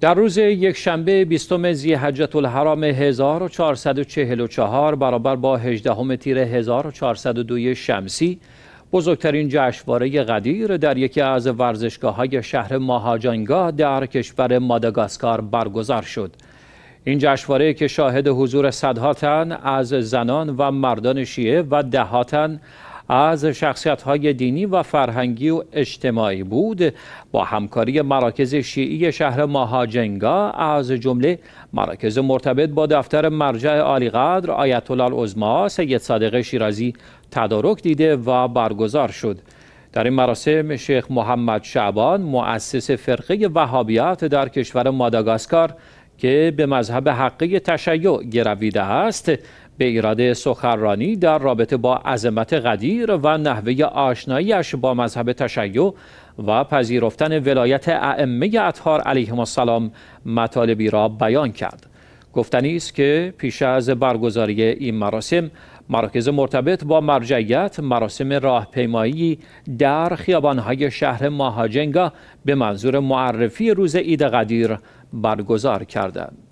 در روز یک شنبه بیستم زی حجت الحرام 1444 برابر با 18 تیر 1402 شمسی بزرگترین جشنواره قدیر در یکی از ورزشگاه های شهر ماهاجانگا در کشور ماداگاسکار برگزار شد. این جشنواره که شاهد حضور صدها تن از زنان و مردان شیعه و دهاتن از شخصیت های دینی و فرهنگی و اجتماعی بود با همکاری مراکز شیعی شهر ماهاجنگا از جمله مراکز مرتبط با دفتر مرجع عالیقدر آیت الله العظما سید صادق شیرازی تدارک دیده و برگزار شد در این مراسم شیخ محمد شعبان مؤسس فرقه وهابیت در کشور ماداگاسکار که به مذهب حقی تشیع گرویده است به ایراد سخرانی در رابطه با عظمت قدیر و نحوه آشناییش با مذهب تشیع و پذیرفتن ولایت ائمه اطهار علیهم السلام مطالبی را بیان کرد گفتنی است که پیش از برگزاری این مراسم مراکز مرتبط با مرجعیت مراسم راهپیمایی در خیابانهای شهر ماهاجنگا به منظور معرفی روز عید قدیر برگزار کردند